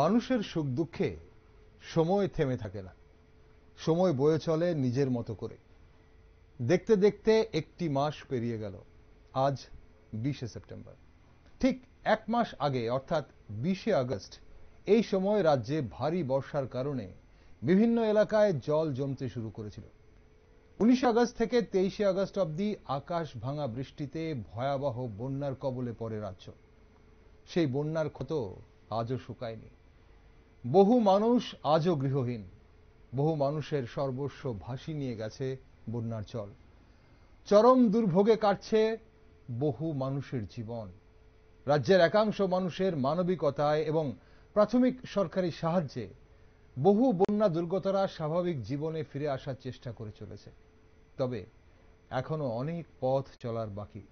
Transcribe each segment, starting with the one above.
মানুষের সুখ দুঃখে সময় থেমে থাকে না সময় বয়ে চলে নিজের মতো করে দেখতে দেখতে একটি মাস পেরিয়ে গেল আজ বিশে সেপ্টেম্বর ঠিক এক মাস আগে অর্থাৎ বিশে আগস্ট এই সময় রাজ্যে ভারী বর্ষার কারণে বিভিন্ন এলাকায় জল জমতে শুরু করেছিল উনিশে আগস্ট থেকে তেইশে আগস্ট অবধি আকাশ ভাঙা বৃষ্টিতে ভয়াবহ বন্যার কবলে পড়ে রাজ্য সেই বন্যার ক্ষত আজও শুকায়নি বহু মানুষ আজও গৃহহীন বহু মানুষের সর্বস্ব ভাসি নিয়ে গেছে বন্যার চল চরম দুর্ভোগে কাটছে বহু মানুষের জীবন রাজ্যের একাংশ মানুষের মানবিকতায় এবং প্রাথমিক সরকারি সাহায্যে বহু বন্যা দুর্গতরা স্বাভাবিক জীবনে ফিরে আসার চেষ্টা করে চলেছে তবে এখনো অনেক পথ চলার বাকি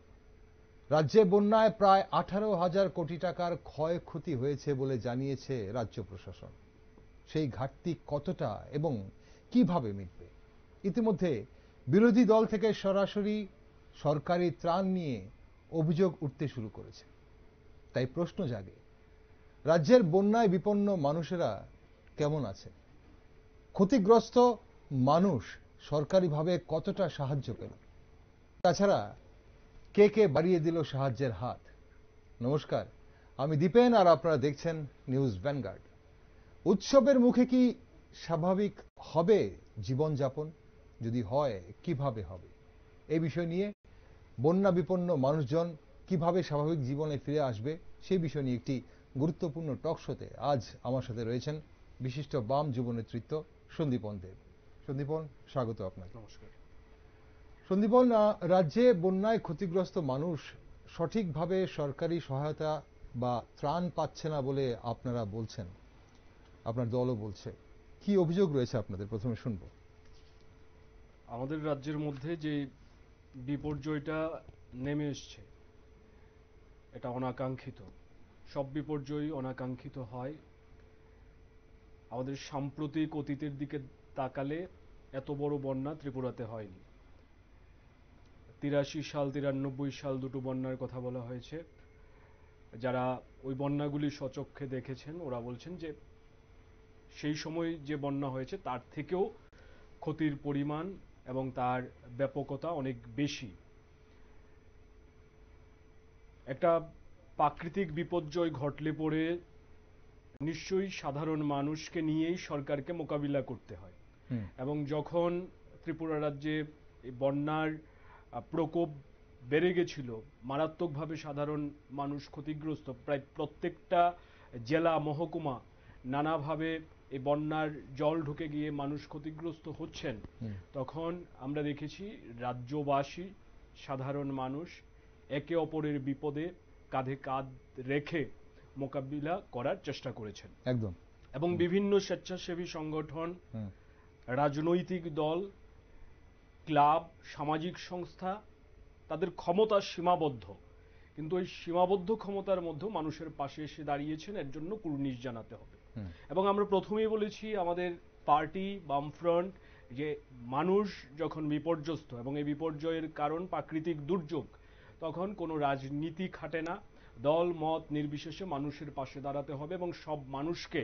রাজ্যে বন্যায় প্রায় আঠারো হাজার কোটি টাকার ক্ষয়ক্ষতি হয়েছে বলে জানিয়েছে রাজ্য প্রশাসন সেই ঘাটতি কতটা এবং কিভাবে মিটবে ইতিমধ্যে বিরোধী দল থেকে সরাসরি সরকারি ত্রাণ নিয়ে অভিযোগ উঠতে শুরু করেছে তাই প্রশ্ন জাগে রাজ্যের বন্যায় বিপন্ন মানুষেরা কেমন আছে ক্ষতিগ্রস্ত মানুষ সরকারিভাবে কতটা সাহায্য পেল তাছাড়া কে কে বাড়িয়ে দিল সাহায্যের হাত নমস্কার আমি দীপেন আর আপনারা দেখছেন নিউজ ভ্যানগার্ড উৎসবের মুখে কি স্বাভাবিক হবে জীবনযাপন যদি হয় কিভাবে হবে এই বিষয় নিয়ে বন্যা বিপন্ন মানুষজন কিভাবে স্বাভাবিক জীবনে ফিরে আসবে সেই বিষয় নিয়ে একটি গুরুত্বপূর্ণ টক শোতে আজ আমার সাথে রয়েছেন বিশিষ্ট বাম যুব নেতৃত্ব সন্দীপন দেব সন্দীপন স্বাগত আপনাকে নমস্কার সন্দীপন রাজ্যে বন্যায় ক্ষতিগ্রস্ত মানুষ সঠিকভাবে সরকারি সহায়তা বা ত্রাণ পাচ্ছে না বলে আপনারা বলছেন আপনার দলও বলছে কি অভিযোগ রয়েছে আপনাদের প্রথমে শুনব আমাদের রাজ্যের মধ্যে যে বিপর্যয়টা নেমে এসছে এটা অনাকাঙ্ক্ষিত সব বিপর্যয় অনাকাঙ্ক্ষিত হয় আমাদের সাম্প্রতিক অতীতের দিকে তাকালে এত বড় বন্যা ত্রিপুরাতে হয়নি তিরাশি সাল তিরানব্বই সাল দুটো বন্যার কথা বলা হয়েছে যারা ওই বন্যাগুলি সচক্ষে দেখেছেন ওরা বলছেন যে সেই সময় যে বন্যা হয়েছে তার থেকেও ক্ষতির পরিমাণ এবং তার ব্যাপকতা অনেক বেশি একটা প্রাকৃতিক বিপর্যয় ঘটলে পড়ে নিশ্চয়ই সাধারণ মানুষকে নিয়েই সরকারকে মোকাবিলা করতে হয় এবং যখন ত্রিপুরা রাজ্যে বন্যার প্রকোপ বেড়ে গেছিল মারাত্মকভাবে সাধারণ মানুষ ক্ষতিগ্রস্ত প্রায় প্রত্যেকটা জেলা মহকুমা নানাভাবে এই বন্যার জল ঢুকে গিয়ে মানুষ ক্ষতিগ্রস্ত হচ্ছেন তখন আমরা দেখেছি রাজ্যবাসী সাধারণ মানুষ একে অপরের বিপদে কাঁধে কাঁধ রেখে মোকাবিলা করার চেষ্টা করেছেন একদম এবং বিভিন্ন স্বেচ্ছাসেবী সংগঠন রাজনৈতিক দল ক্লাব সামাজিক সংস্থা তাদের ক্ষমতা সীমাবদ্ধ কিন্তু ওই সীমাবদ্ধ ক্ষমতার মধ্যে মানুষের পাশে এসে দাঁড়িয়েছেন এর জন্য কুর্নিশ জানাতে হবে এবং আমরা প্রথমেই বলেছি আমাদের পার্টি বামফ্রন্ট যে মানুষ যখন বিপর্যস্ত এবং এই বিপর্যয়ের কারণ প্রাকৃতিক দুর্যোগ তখন কোনো রাজনীতি খাটে না দল মত নির্বিশেষে মানুষের পাশে দাঁড়াতে হবে এবং সব মানুষকে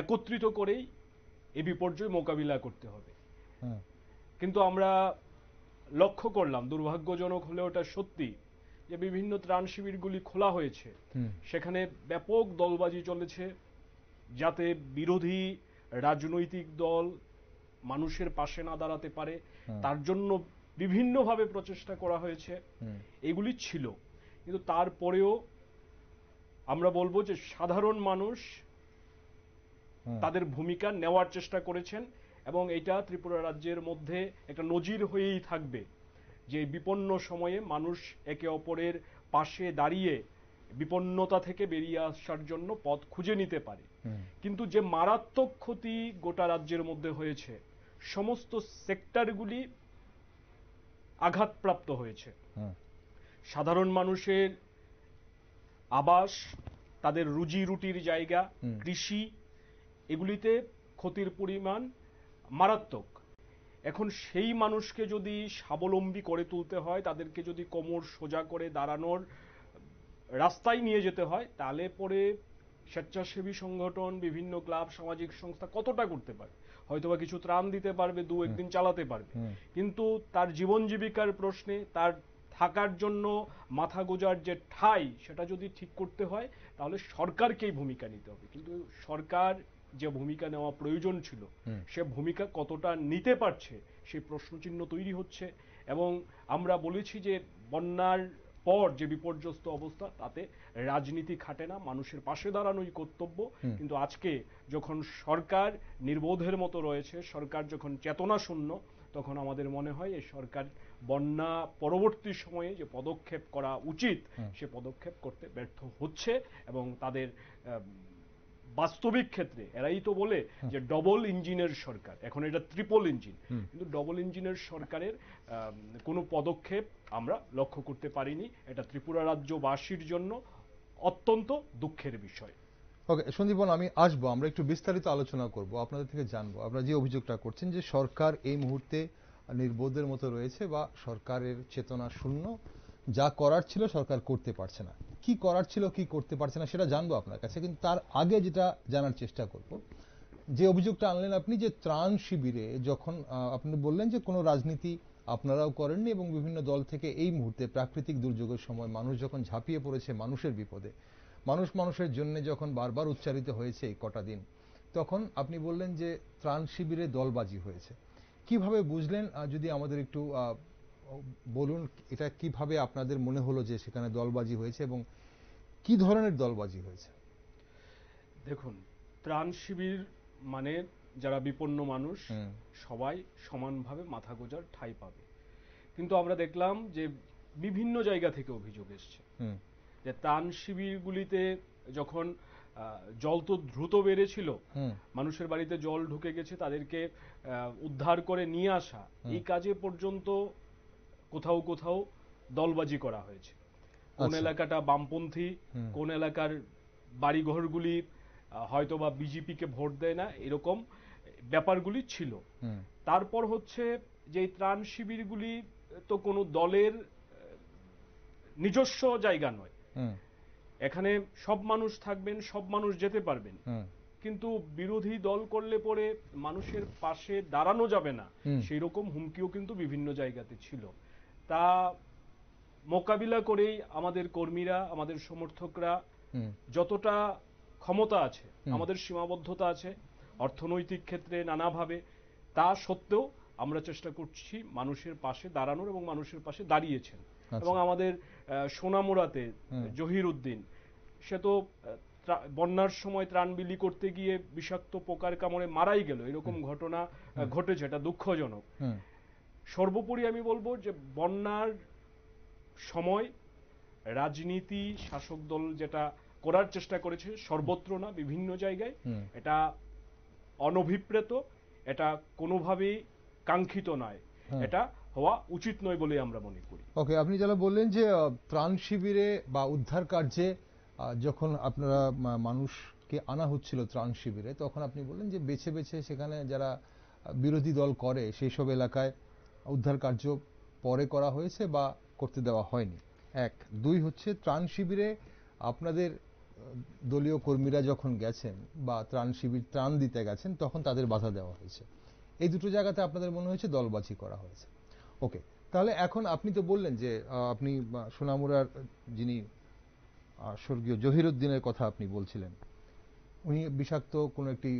একত্রিত করেই এই বিপর্যয় মোকাবিলা করতে হবে কিন্তু আমরা লক্ষ্য করলাম দুর্ভাগ্যজনক হলে ওটা সত্যি যে বিভিন্ন ত্রাণ শিবিরগুলি খোলা হয়েছে সেখানে ব্যাপক দলবাজি চলেছে যাতে বিরোধী রাজনৈতিক দল মানুষের পাশে না দাঁড়াতে পারে হ্যাঁ। তার জন্য বিভিন্নভাবে প্রচেষ্টা করা হয়েছে এগুলি ছিল কিন্তু তারপরেও আমরা বলবো যে সাধারণ মানুষ হ্যাঁ। তাদের ভূমিকা নেওয়ার চেষ্টা করেছেন এবং এটা ত্রিপুরা রাজ্যের মধ্যে একটা নজির হয়েই থাকবে যে বিপন্ন সময়ে মানুষ একে অপরের পাশে দাঁড়িয়ে বিপন্নতা থেকে বেরিয়ে আসার জন্য পথ খুঁজে নিতে পারে কিন্তু যে মারাত্মক ক্ষতি গোটা রাজ্যের মধ্যে হয়েছে সমস্ত সেক্টরগুলি আঘাতপ্রাপ্ত হয়েছে সাধারণ মানুষের আবাস তাদের রুজি রুটির জায়গা কৃষি এগুলিতে ক্ষতির পরিমাণ মারাত্মক এখন সেই মানুষকে যদি স্বাবলম্বী করে তুলতে হয় তাদেরকে যদি কোমর সোজা করে দাঁড়ানোর রাস্তায় নিয়ে যেতে হয় তাহলে পরে স্বেচ্ছাসেবী সংগঠন বিভিন্ন ক্লাব সামাজিক সংস্থা কতটা করতে পারে হয়তোবা কিছু ত্রাণ দিতে পারবে দু একদিন চালাতে পারবে কিন্তু তার জীবন জীবিকার প্রশ্নে তার থাকার জন্য মাথা গোজার যে ঠাই সেটা যদি ঠিক করতে হয় তাহলে সরকারকেই ভূমিকা নিতে হবে কিন্তু সরকার যে ভূমিকা নেওয়া প্রয়োজন ছিল সে ভূমিকা কতটা নিতে পারছে সেই প্রশ্নচিহ্ন তৈরি হচ্ছে এবং আমরা বলেছি যে বন্যার পর যে বিপর্যস্ত অবস্থা তাতে রাজনীতি খাটে না মানুষের পাশে দাঁড়ানোই কর্তব্য কিন্তু আজকে যখন সরকার নির্বোধের মতো রয়েছে সরকার যখন চেতনা শূন্য তখন আমাদের মনে হয় এই সরকার বন্যা পরবর্তী সময়ে যে পদক্ষেপ করা উচিত সে পদক্ষেপ করতে ব্যর্থ হচ্ছে এবং তাদের বাস্তবিক ক্ষেত্রে এরাই তো বলে যে ডবল ইঞ্জিনের সরকার এখন এটা ট্রিপল ইঞ্জিন কিন্তু ডবল ইঞ্জিনের সরকারের কোনো পদক্ষেপ আমরা লক্ষ্য করতে পারিনি এটা ত্রিপুরা রাজ্যবাসীর জন্য অত্যন্ত দুঃখের বিষয় ওকে সন্দীপন আমি আসবো আমরা একটু বিস্তারিত আলোচনা করব আপনাদের থেকে জানবো আপনারা যে অভিযোগটা করছেন যে সরকার এই মুহূর্তে নির্বোধের মতো রয়েছে বা সরকারের চেতনা শূন্য যা করার ছিল সরকার করতে পারছে না কি করার ছিল কি করতে পারছে না সেটা জানবো আপনার কাছে কিন্তু তার আগে যেটা জানার চেষ্টা করব যে অভিযোগটা আনলেন আপনি যে ত্রাণ শিবিরে যখন আপনি বললেন যে কোনো রাজনীতি আপনারাও করেননি এবং বিভিন্ন দল থেকে এই মুহূর্তে প্রাকৃতিক দুর্যোগের সময় মানুষ যখন ঝাঁপিয়ে পড়েছে মানুষের বিপদে মানুষ মানুষের জন্য যখন বারবার উচ্চারিত হয়েছে এই কটা দিন তখন আপনি বললেন যে ত্রাণ শিবিরে দলবাজি হয়েছে কিভাবে বুঝলেন যদি আমাদের একটু বলুন এটা কিভাবে আপনাদের মনে হলো যে সেখানে দলবাজি হয়েছে এবং কি ধরনের দলবাজি হয়েছে দেখুন ত্রাণ শিবির মানে যারা বিপন্ন মানুষ সবাই সমানভাবে মাথা গোজার ঠাই পাবে কিন্তু আমরা দেখলাম যে বিভিন্ন জায়গা থেকে অভিযোগ এসছে যে ত্রাণ শিবিরগুলিতে যখন জল তো দ্রুত বেড়েছিল মানুষের বাড়িতে জল ঢুকে গেছে তাদেরকে উদ্ধার করে নিয়ে আসা এই কাজে পর্যন্ত কোথাও কোথাও দলবাজি করা হয়েছে কোন আচ্ছা। এলাকাটা বামপন্থী কোন এলাকার বাড়িঘরগুলি হয়তো বা কে ভোট দেয় না এরকম ব্যাপারগুলি ছিল তারপর হচ্ছে যে ত্রাণ শিবিরগুলি তো কোন দলের নিজস্ব জায়গা নয় এখানে সব মানুষ থাকবেন সব মানুষ যেতে পারবেন কিন্তু বিরোধী দল করলে পরে মানুষের পাশে দাঁড়ানো যাবে না সেই রকম হুমকিও কিন্তু বিভিন্ন জায়গাতে ছিল তা মোকাবিলা করেই আমাদের কর্মীরা আমাদের সমর্থকরা যতটা ক্ষমতা আছে আমাদের সীমাবদ্ধতা আছে অর্থনৈতিক ক্ষেত্রে নানাভাবে তা সত্ত্বেও আমরা চেষ্টা করছি মানুষের পাশে দাঁড়ানোর এবং মানুষের পাশে দাঁড়িয়েছেন আচ্ছা। এবং আমাদের সোনামোড়াতে জহির উদ্দিন সে তো বন্যার সময় ত্রাণ বিলি করতে গিয়ে বিষাক্ত পোকার কামড়ে মারাই গেল এরকম ঘটনা ঘটেছে এটা দুঃখজনক সর্বোপরি আমি বলবো যে বন্যার সময় রাজনীতি শাসক দল যেটা করার চেষ্টা করেছে সর্বত্র না বিভিন্ন জায়গায় এটা অনভিপ্রেত এটা কোনোভাবেই কাঙ্ক্ষিত নয় এটা হওয়া উচিত নয় বলে আমরা মনে করি ওকে আপনি যারা বললেন যে ত্রাণ শিবিরে বা উদ্ধার কার্যে যখন আপনারা মানুষকে আনা হচ্ছিল ত্রাণ শিবিরে তখন আপনি বললেন যে বেছে বেছে সেখানে যারা বিরোধী দল করে সেই সব এলাকায় উদ্ধার কার্য পরে করা হয়েছে বা করতে দেওয়া হয়নি এক দুই হচ্ছে ত্রাণ শিবিরে আপনাদের দলীয় কর্মীরা যখন গেছেন বা ত্রাণ শিবির ত্রাণ দিতে গেছেন তখন তাদের বাধা দেওয়া হয়েছে এই দুটো জায়গাতে আপনাদের মনে হয়েছে দলবাজি করা হয়েছে ওকে তাহলে এখন আপনি তো বললেন যে আপনি সোনামুরার যিনি স্বর্গীয় জহিরুদ্দিনের কথা আপনি বলছিলেন উনি বিষাক্ত কোনো একটি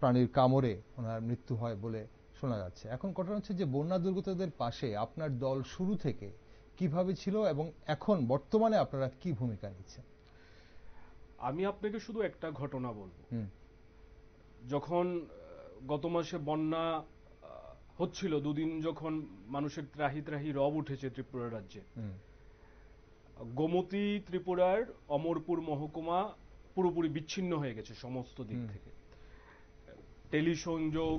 প্রাণীর কামড়ে ওনার মৃত্যু হয় বলে শোনা যাচ্ছে এখন ঘটনা হচ্ছে যে বন্যা দুর্গতদের পাশে আপনার দল শুরু থেকে কিভাবে ছিল এবং এখন বর্তমানে আপনারা কি ভূমিকা নিচ্ছেন আমি আপনাকে শুধু একটা ঘটনা বলবো যখন গত মাসে বন্যা হচ্ছিল দুদিন যখন মানুষের ত্রাহি ত্রাহি রব উঠেছে ত্রিপুরা রাজ্যে গোমতী ত্রিপুরার অমরপুর মহকুমা পুরোপুরি বিচ্ছিন্ন হয়ে গেছে সমস্ত দিক থেকে টেলিসংযোগ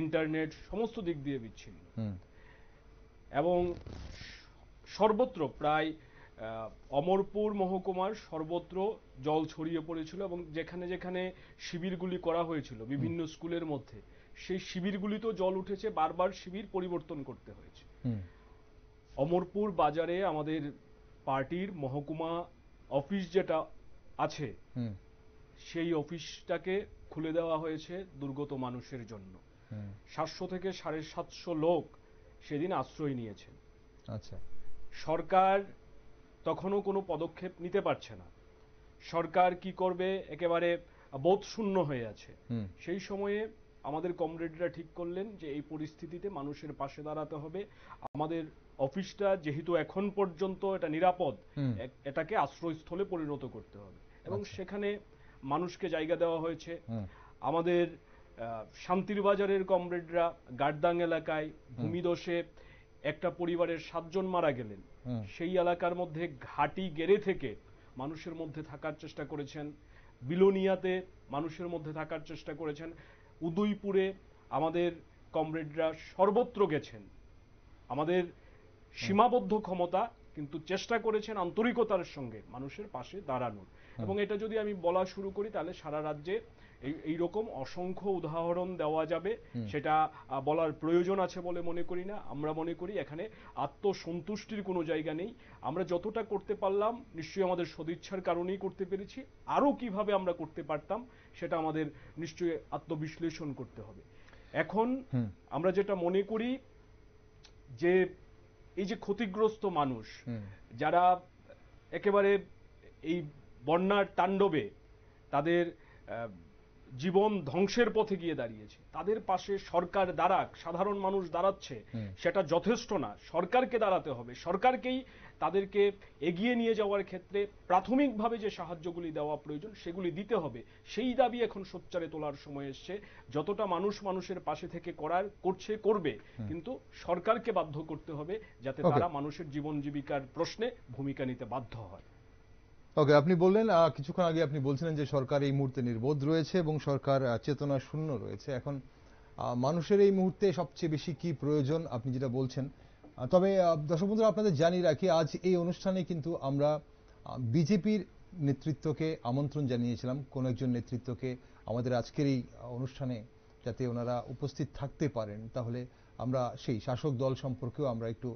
ইন্টারনেট সমস্ত দিক দিয়ে বিচ্ছিন্ন এবং সর্বত্র প্রায় অমরপুর মহকুমার সর্বত্র জল ছড়িয়ে পড়েছিল এবং যেখানে যেখানে শিবিরগুলি করা হয়েছিল বিভিন্ন স্কুলের মধ্যে সেই শিবিরগুলিতেও জল উঠেছে বারবার শিবির পরিবর্তন করতে হয়েছে অমরপুর বাজারে আমাদের পার্টির মহকুমা অফিস যেটা আছে সেই অফিসটাকে খুলে দেওয়া হয়েছে দুর্গত মানুষের জন্য সাতশো থেকে সাড়ে সাতশো লোক সেদিন আশ্রয় নিয়েছে আচ্ছা সরকার তখনও কোনো পদক্ষেপ নিতে পারছে না সরকার কি করবে একেবারে বোধশূন্য হয়ে আছে সেই সময়ে আমাদের কমরেডরা ঠিক করলেন যে এই পরিস্থিতিতে মানুষের পাশে দাঁড়াতে হবে আমাদের অফিসটা যেহেতু এখন পর্যন্ত এটা নিরাপদ এটাকে আশ্রয়স্থলে পরিণত করতে হবে এবং আচ্ছা। সেখানে মানুষকে জায়গা দেওয়া হয়েছে আমাদের শান্তির বাজারের কমরেডরা গার্দাং এলাকায় ভূমিদোষে একটা পরিবারের সাতজন মারা গেলেন সেই এলাকার মধ্যে ঘাটি গেড়ে থেকে মানুষের মধ্যে থাকার চেষ্টা করেছেন বিলোনিয়াতে মানুষের মধ্যে থাকার চেষ্টা করেছেন উদয়পুরে আমাদের কমরেডরা সর্বত্র গেছেন আমাদের সীমাবদ্ধ ক্ষমতা কিন্তু চেষ্টা করেছেন আন্তরিকতার সঙ্গে মানুষের পাশে দাঁড়ানোর এবং এটা যদি আমি বলা শুরু করি তাহলে সারা রাজ্যে এই অসংখ্য উদাহরণ দেওয়া যাবে সেটা বলার প্রয়োজন আছে বলে মনে করি না আমরা মনে করি এখানে আত্মসন্তুষ্টির কোনো জায়গা নেই আমরা যতটা করতে পারলাম নিশ্চয়ই আমাদের সদিচ্ছার কারণেই করতে পেরেছি আরও কিভাবে আমরা করতে পারতাম সেটা আমাদের নিশ্চয়ই আত্মবিশ্লেষণ করতে হবে এখন আমরা যেটা মনে করি যে এই যে ক্ষতিগ্রস্ত মানুষ যারা একেবারে এই বন্যার তাণ্ডবে তাদের জীবন ধ্বংসের পথে গিয়ে দাঁড়িয়েছে তাদের পাশে সরকার দাঁড়াক সাধারণ মানুষ দাঁড়াচ্ছে সেটা যথেষ্ট না সরকারকে দাঁড়াতে হবে সরকারকেই তাদেরকে এগিয়ে নিয়ে যাওয়ার ক্ষেত্রে প্রাথমিকভাবে যে সাহায্যগুলি দেওয়া প্রয়োজন সেগুলি দিতে হবে সেই দাবি এখন সোচ্চারে তোলার সময় এসছে যতটা মানুষ মানুষের পাশে থেকে করার করছে করবে কিন্তু সরকারকে বাধ্য করতে হবে যাতে তারা মানুষের জীবন জীবিকার প্রশ্নে ভূমিকা নিতে বাধ্য হয় ওকে আপনি বললেন কিছুক্ষণ আগে আপনি বলছিলেন যে সরকার এই মুহূর্তে নির্বোধ রয়েছে এবং সরকার চেতনা শূন্য রয়েছে এখন মানুষের এই মুহূর্তে সবচেয়ে বেশি কি প্রয়োজন আপনি যেটা বলছেন তবে দর্শক বন্ধুরা আপনাদের জানিয়ে রাখি আজ এই অনুষ্ঠানে কিন্তু আমরা বিজেপির নেতৃত্বকে আমন্ত্রণ জানিয়েছিলাম কোনো একজন নেতৃত্বকে আমাদের আজকের এই অনুষ্ঠানে যাতে ওনারা উপস্থিত থাকতে পারেন তাহলে আমরা সেই শাসক দল সম্পর্কেও আমরা একটু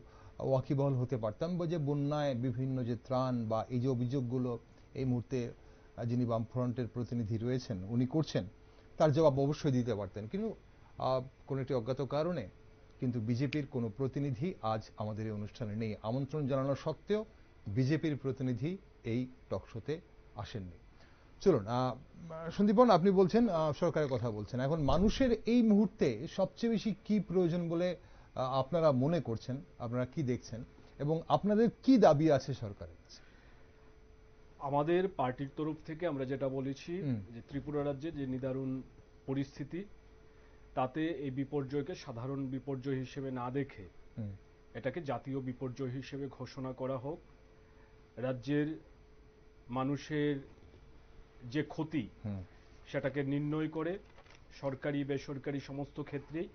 ওয়াকিবহল হতে পারতাম বা যে বন্যায় বিভিন্ন যে ত্রাণ বা এই যে অভিযোগগুলো এই মুহূর্তে যিনি বামফ্রন্টের প্রতিনিধি রয়েছেন উনি করছেন তার জবাব অবশ্যই দিতে পারতেন কিন্তু কোনো একটি অজ্ঞাত কারণে কিন্তু বিজেপির কোনো প্রতিনিধি আজ আমাদের এই অনুষ্ঠানে নেই আমন্ত্রণ জানানো সত্ত্বেও বিজেপির প্রতিনিধি এই টকশোতে আসেননি চলুন সন্দীপন আপনি বলছেন সরকারের কথা বলছেন এখন মানুষের এই মুহূর্তে সবচেয়ে বেশি কি প্রয়োজন বলে আপনারা মনে করছেন আপনারা কি দেখছেন এবং আপনাদের কি দাবি আছে সরকারের কাছে আমাদের পার্টির তরফ থেকে আমরা যেটা বলেছি যে ত্রিপুরা রাজ্যে যে নিদারুণ পরিস্থিতি তাতে এই বিপর্যয়কে সাধারণ বিপর্যয় হিসেবে না দেখে এটাকে জাতীয় বিপর্যয় হিসেবে ঘোষণা করা হোক রাজ্যের মানুষের যে ক্ষতি সেটাকে নির্ণয় করে সরকারি বেসরকারি সমস্ত ক্ষেত্রেই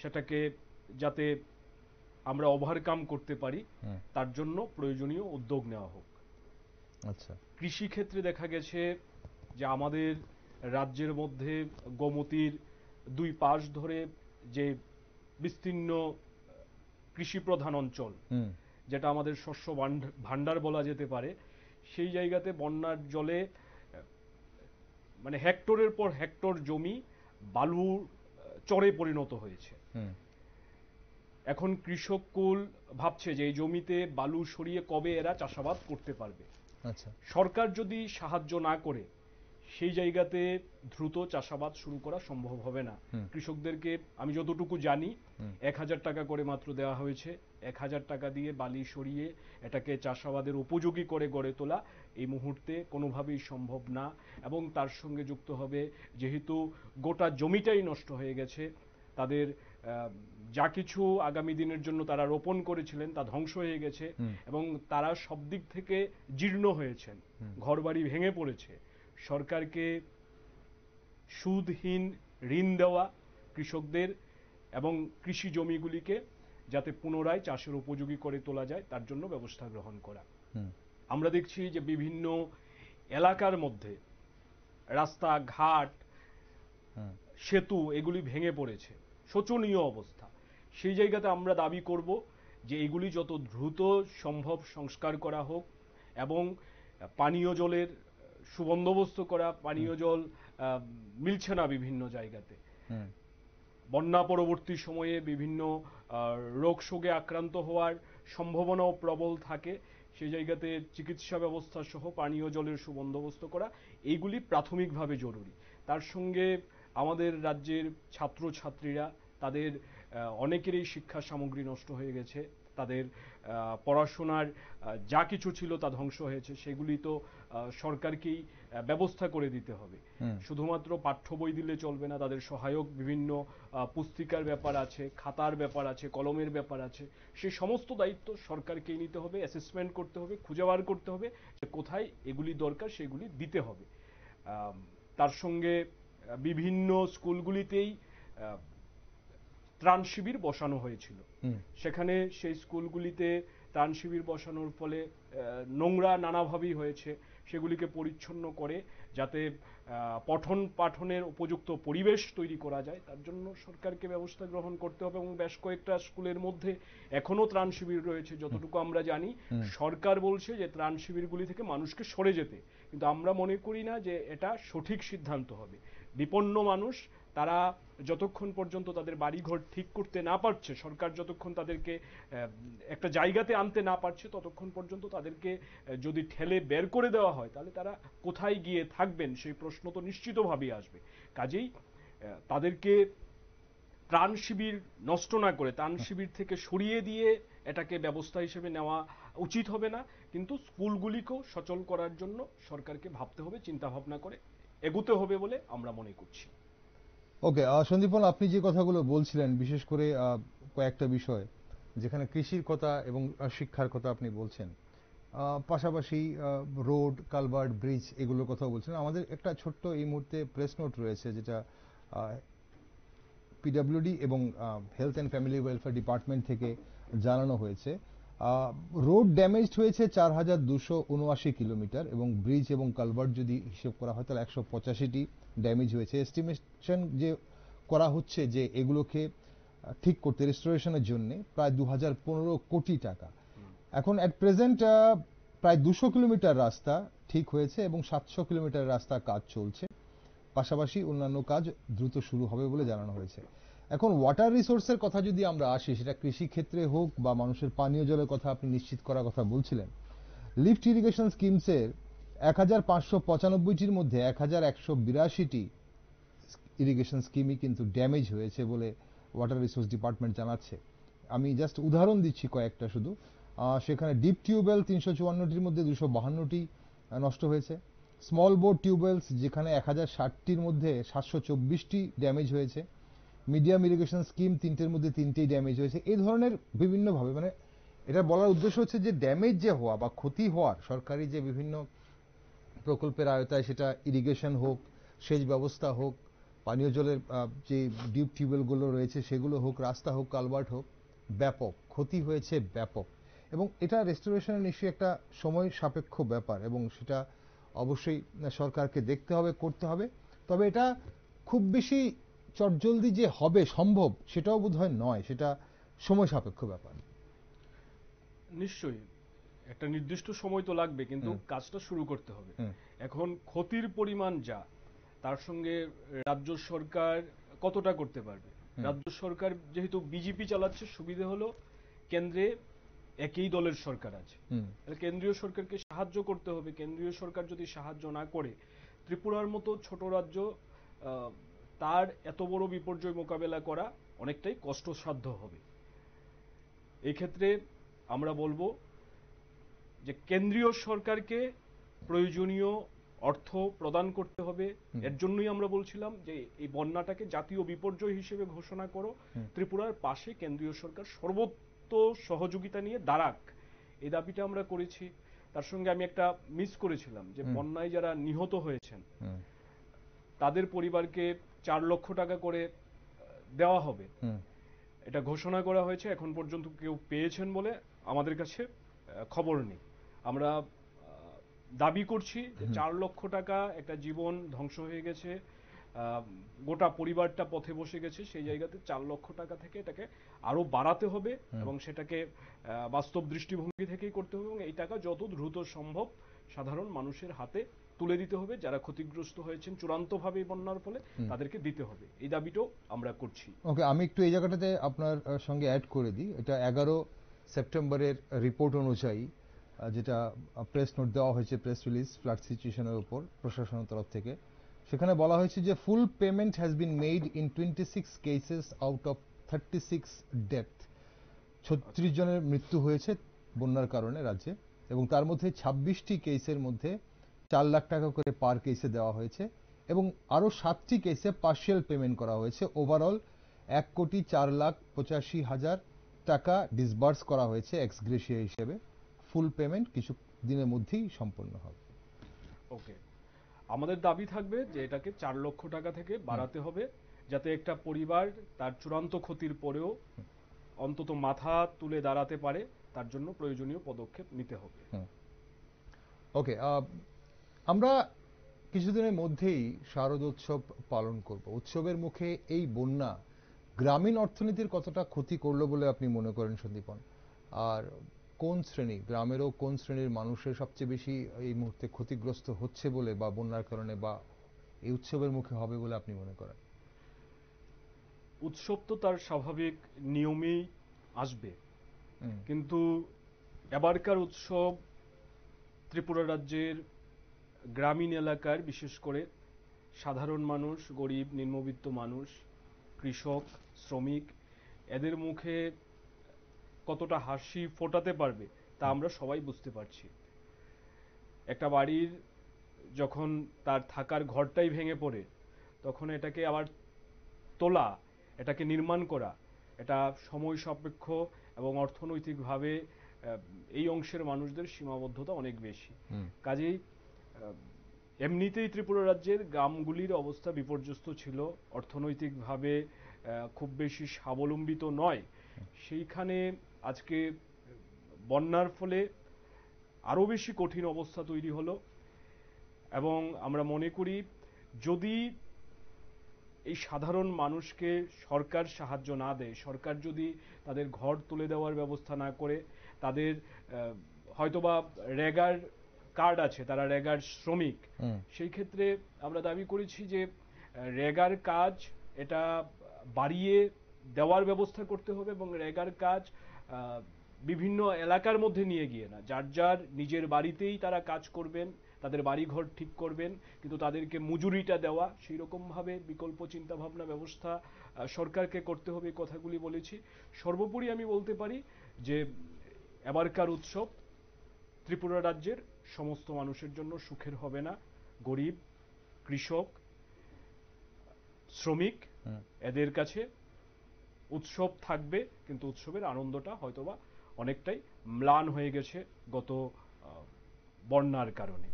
সেটাকে যাতে আমরা ওভারকাম করতে পারি তার জন্য প্রয়োজনীয় উদ্যোগ নেওয়া হোক আচ্ছা কৃষি ক্ষেত্রে দেখা গেছে যে আমাদের রাজ্যের মধ্যে গোমতির দুই পাশ ধরে যে বিস্তীর্ণ কৃষি প্রধান অঞ্চল যেটা আমাদের শস্য ভান্ডার বলা যেতে পারে সেই জায়গাতে বন্যার জলে মানে হেক্টরের পর হেক্টর জমি বালু চরে পরিণত হয়েছে এখন কৃষক কুল ভাবছে যে এই জমিতে বালু সরিয়ে কবে এরা চাষাবাদ করতে পারবে আচ্ছা। সরকার যদি সাহায্য না করে সেই জায়গাতে দ্রুত চাষাবাদ শুরু করা সম্ভব হবে না কৃষকদেরকে আমি যতটুকু জানি এক হাজার টাকা করে মাত্র দেওয়া হয়েছে এক হাজার টাকা দিয়ে বালি সরিয়ে এটাকে চাষাবাদের উপযোগী করে গড়ে তোলা এই মুহূর্তে কোনোভাবেই সম্ভব না এবং তার সঙ্গে যুক্ত হবে যেহেতু গোটা জমিটাই নষ্ট হয়ে গেছে তাদের যা কিছু আগামী দিনের জন্য তারা রোপণ করেছিলেন তা ধ্বংস হয়ে গেছে এবং তারা সব দিক থেকে জীর্ণ হয়েছেন ঘরবাড়ি ভেঙে পড়েছে সরকারকে সুদহীন ঋণ দেওয়া কৃষকদের এবং কৃষি জমিগুলিকে যাতে পুনরায় চাষের উপযোগী করে তোলা যায় তার জন্য ব্যবস্থা গ্রহণ করা আমরা দেখছি যে বিভিন্ন এলাকার মধ্যে রাস্তা ঘাট সেতু এগুলি ভেঙে পড়েছে শোচনীয় অবস্থা সেই জায়গাতে আমরা দাবি করব যে এগুলি যত দ্রুত সম্ভব সংস্কার করা হোক এবং পানীয় জলের সুবন্দোবস্ত করা পানীয় জল মিলছে না বিভিন্ন জায়গাতে বন্যা পরবর্তী সময়ে বিভিন্ন রোগ শোকে আক্রান্ত হওয়ার সম্ভাবনাও প্রবল থাকে সে জায়গাতে চিকিৎসা ব্যবস্থা সহ পানীয় জলের সুবন্দোবস্ত করা এইগুলি প্রাথমিকভাবে জরুরি তার সঙ্গে আমাদের রাজ্যের ছাত্রছাত্রীরা তাদের অনেকেরই শিক্ষা সামগ্রী নষ্ট হয়ে গেছে তাদের পড়াশোনার যা কিছু ছিল তা ধ্বংস হয়েছে সেগুলি তো সরকারকেই ব্যবস্থা করে দিতে হবে শুধুমাত্র পাঠ্য বই দিলে চলবে না তাদের সহায়ক বিভিন্ন পুস্তিকার ব্যাপার আছে খাতার ব্যাপার আছে কলমের ব্যাপার আছে সে সমস্ত দায়িত্ব সরকারকেই নিতে হবে অ্যাসেসমেন্ট করতে হবে খুঁজে বার করতে হবে কোথায় এগুলি দরকার সেগুলি দিতে হবে তার সঙ্গে বিভিন্ন স্কুলগুলিতেই ত্রাণ শিবির বসানো হয়েছিল সেখানে সেই স্কুলগুলিতে ত্রাণ শিবির বসানোর ফলে নোংরা নানাভাবেই হয়েছে সেগুলিকে পরিচ্ছন্ন করে যাতে পঠন পাঠনের উপযুক্ত পরিবেশ তৈরি করা যায় তার জন্য সরকারকে ব্যবস্থা গ্রহণ করতে হবে এবং বেশ কয়েকটা স্কুলের মধ্যে এখনও ত্রাণ শিবির রয়েছে যতটুকু আমরা জানি সরকার বলছে যে ত্রাণ শিবিরগুলি থেকে মানুষকে সরে যেতে কিন্তু আমরা মনে করি না যে এটা সঠিক সিদ্ধান্ত হবে বিপন্ন মানুষ তারা যতক্ষণ পর্যন্ত তাদের বাড়িঘর ঠিক করতে না পারছে সরকার যতক্ষণ তাদেরকে একটা জায়গাতে আনতে না পারছে ততক্ষণ পর্যন্ত তাদেরকে যদি ঠেলে বের করে দেওয়া হয় তাহলে তারা কোথায় গিয়ে থাকবেন সেই প্রশ্ন তো নিশ্চিতভাবেই আসবে কাজেই তাদেরকে ত্রাণ শিবির নষ্ট না করে ত্রাণ শিবির থেকে সরিয়ে দিয়ে এটাকে ব্যবস্থা হিসেবে নেওয়া উচিত হবে না কিন্তু স্কুলগুলিকেও সচল করার জন্য সরকারকে ভাবতে হবে চিন্তা ভাবনা করে এগুতে হবে বলে আমরা মনে করছি ওকে সন্দীপন আপনি যে কথাগুলো বলছিলেন বিশেষ করে কয়েকটা বিষয় যেখানে কৃষির কথা এবং শিক্ষার কথা আপনি বলছেন পাশাপাশি রোড কালভার্ট ব্রিজ এগুলোর কথাও বলছেন আমাদের একটা ছোট্ট এই মুহূর্তে প্রেস নোট রয়েছে যেটা পিডাব্লিউডি এবং health and family welfare department থেকে জানানো হয়েছে রোড ড্যামেজড হয়েছে চার হাজার দুশো উনআশি কিলোমিটার এবং ব্রিজ এবং কালভার্ট যদি হিসেব করা হয় তাহলে একশো পঁচাশিটি ড্যামেজ হয়েছে এস্টিমেশন যে করা হচ্ছে যে এগুলোকে ঠিক করতে রেস্টোরেশনের জন্য প্রায় দু হাজার পনেরো কোটি টাকা এখন অ্যাট প্রেজেন্ট প্রায় দুশো কিলোমিটার রাস্তা ঠিক হয়েছে এবং সাতশো কিলোমিটার রাস্তা কাজ চলছে পাশাপাশি অন্যান্য কাজ দ্রুত শুরু হবে বলে জানানো হয়েছে এখন ওয়াটার রিসোর্সের কথা যদি আমরা আসি সেটা কৃষিক্ষেত্রে হোক বা মানুষের পানীয় জলের কথা আপনি নিশ্চিত করার কথা বলছিলেন লিফট ইরিগেশন স্কিমসের এক হাজার পাঁচশো পঁচানব্বইটির মধ্যে এক হাজার একশো বিরাশিটি ইরিগেশন স্কিমই কিন্তু ড্যামেজ হয়েছে বলে ওয়াটার রিসোর্স ডিপার্টমেন্ট জানাচ্ছে আমি জাস্ট উদাহরণ দিচ্ছি কয়েকটা শুধু সেখানে ডিপ টিউবওয়েল তিনশো চুয়ান্নটির মধ্যে দুশো বাহান্নটি নষ্ট হয়েছে স্মল বোর্ড টিউবওয়েলস যেখানে এক হাজার ষাটটির মধ্যে সাতশো চব্বিশটি ড্যামেজ হয়েছে মিডিয়াম ইরিগেশন স্কিম তিনটের মধ্যে তিনটেই ড্যামেজ হয়েছে এই ধরনের বিভিন্নভাবে মানে এটা বলার উদ্দেশ্য হচ্ছে যে ড্যামেজ যে হওয়া বা ক্ষতি হওয়ার সরকারি যে বিভিন্ন প্রকল্পের আয়তায় সেটা ইরিগেশন হোক সেচ ব্যবস্থা হোক পানীয় জলের যে ডিপ টিউবওয়েলগুলো রয়েছে সেগুলো হোক রাস্তা হোক কালভার্ট হোক ব্যাপক ক্ষতি হয়েছে ব্যাপক এবং এটা রেস্টোরেশনের নিশ্চয়ই একটা সময় সাপেক্ষ ব্যাপার এবং সেটা অবশ্যই সরকারকে দেখতে হবে করতে হবে তবে এটা খুব বেশি চটজলদি যে হবে সম্ভব সেটাও বোধ হয় নয় সেটা সময় সাপেক্ষ ব্যাপার নিশ্চয়ই একটা নির্দিষ্ট সময় তো লাগবে কিন্তু কাজটা শুরু করতে হবে এখন ক্ষতির পরিমাণ যা তার সঙ্গে রাজ্য সরকার কতটা করতে পারবে রাজ্য সরকার যেহেতু বিজেপি চালাচ্ছে সুবিধে হলো কেন্দ্রে একই দলের সরকার আছে কেন্দ্রীয় সরকারকে সাহায্য করতে হবে কেন্দ্রীয় সরকার যদি সাহায্য না করে ত্রিপুরার মতো ছোট রাজ্য তার এত বড় বিপর্যয় মোকাবেলা করা অনেকটাই কষ্টসাধ্য হবে এক্ষেত্রে আমরা বলবো যে কেন্দ্রীয় সরকারকে প্রয়োজনীয় অর্থ প্রদান করতে হবে এর জন্যই আমরা বলছিলাম যে এই বন্যাটাকে জাতীয় বিপর্যয় হিসেবে ঘোষণা করো ত্রিপুরার পাশে কেন্দ্রীয় সরকার সর্বত্র সহযোগিতা নিয়ে দাঁড়াক এই দাবিটা আমরা করেছি তার সঙ্গে আমি একটা মিস করেছিলাম যে বন্যায় যারা নিহত হয়েছেন তাদের পরিবারকে চার লক্ষ টাকা করে দেওয়া হবে এটা ঘোষণা করা হয়েছে এখন পর্যন্ত কেউ পেয়েছেন বলে আমাদের কাছে খবর নেই আমরা দাবি করছি যে চার লক্ষ টাকা একটা জীবন ধ্বংস হয়ে গেছে গোটা পরিবারটা পথে বসে গেছে সেই জায়গাতে চার লক্ষ টাকা থেকে এটাকে আরো বাড়াতে হবে এবং সেটাকে বাস্তব দৃষ্টিভঙ্গি থেকেই করতে হবে এবং এই টাকা যত দ্রুত সম্ভব সাধারণ মানুষের হাতে তুলে দিতে হবে যারা ক্ষতিগ্রস্ত হয়েছেন চূড়ান্তভাবে বন্যার ফলে তাদেরকে দিতে হবে এই দাবিটাও আমরা করছি ওকে আমি একটু এই জায়গাটাতে আপনার সঙ্গে অ্যাড করে দিই এটা এগারো সেপ্টেম্বরের রিপোর্ট অনুযায়ী যেটা প্রেস নোট দেওয়া হয়েছে প্রেস রিলিজ ফ্লাড সিচুয়েশনের উপর প্রশাসনের তরফ থেকে সেখানে বলা হয়েছে যে full payment has been made in twenty six cases out of thirty six death ছত্রিশ জনের মৃত্যু হয়েছে বন্যার কারণে রাজ্যে এবং তার মধ্যে ছাব্বিশটি কেসের মধ্যে চার লাখ টাকা করে পার কেসে দেওয়া হয়েছে এবং আরও সাতটি কেসে পার্শিয়াল পেমেন্ট করা হয়েছে ওভারঅল এক কোটি চার লাখ পঁচাশি হাজার টাকা ডিসবার্স করা হয়েছে এক্সগ্রেশিয়া হিসেবে ফুল পেমেন্ট কিছু দিনের মধ্যেই সম্পন্ন হবে ওকে আমাদের দাবি থাকবে যে এটাকে চার লক্ষ টাকা থেকে বাড়াতে হবে যাতে একটা পরিবার তার চূড়ান্ত ক্ষতির পরেও অন্তত মাথা তুলে দাঁড়াতে পারে তার জন্য প্রয়োজনীয় পদক্ষেপ নিতে হবে ওকে আমরা কিছুদিনের মধ্যেই শারদোৎসব পালন করব উৎসবের মুখে এই বন্যা গ্রামীণ অর্থনীতির কতটা ক্ষতি করলো বলে আপনি মনে করেন সন্দীপন আর কোন শ্রেণী গ্রামেরও কোন শ্রেণীর মানুষের সবচেয়ে বেশি এই মুহূর্তে ক্ষতিগ্রস্ত হচ্ছে বলে বা বন্যার কারণে বা এই উৎসবের মুখে হবে বলে আপনি মনে করেন উৎসব তো তার স্বাভাবিক নিয়মেই আসবে কিন্তু এবারকার উৎসব ত্রিপুরা রাজ্যের গ্রামীণ এলাকার বিশেষ করে সাধারণ মানুষ গরিব নিম্নবিত্ত মানুষ কৃষক শ্রমিক এদের মুখে কতটা হাসি ফোটাতে পারবে তা আমরা সবাই বুঝতে পারছি একটা বাড়ির যখন তার থাকার ঘরটাই ভেঙে পড়ে তখন এটাকে আবার তোলা এটাকে নির্মাণ করা এটা সময় সাপেক্ষ এবং অর্থনৈতিকভাবে এই অংশের মানুষদের সীমাবদ্ধতা অনেক বেশি কাজেই এমনিতেই ত্রিপুরা রাজ্যের গ্রামগুলির অবস্থা বিপর্যস্ত ছিল অর্থনৈতিকভাবে খুব বেশি স্বাবলম্বিত নয় সেইখানে আজকে বন্যার ফলে আরও বেশি কঠিন অবস্থা তৈরি হলো এবং আমরা মনে করি যদি এই সাধারণ মানুষকে সরকার সাহায্য না দেয় সরকার যদি তাদের ঘর তুলে দেওয়ার ব্যবস্থা না করে তাদের হয়তোবা রেগার কার্ড আছে তারা রেগার শ্রমিক সেই ক্ষেত্রে আমরা দাবি করেছি যে রেগার কাজ এটা বাড়িয়ে দেওয়ার ব্যবস্থা করতে হবে এবং রেগার কাজ বিভিন্ন এলাকার মধ্যে নিয়ে গিয়ে না যার যার নিজের বাড়িতেই তারা কাজ করবেন তাদের বাড়িঘর ঠিক করবেন কিন্তু তাদেরকে মজুরিটা দেওয়া সেই রকমভাবে বিকল্প চিন্তাভাবনা ব্যবস্থা সরকারকে করতে হবে কথাগুলি বলেছি সর্বোপরি আমি বলতে পারি যে এবারকার উৎসব ত্রিপুরা রাজ্যের সমস্ত মানুষের জন্য সুখের হবে না গরিব কৃষক শ্রমিক এদের কাছে উৎসব থাকবে কিন্তু উৎসবের আনন্দটা হয়তোবা অনেকটাই ম্লান হয়ে গেছে গত বন্যার কারণে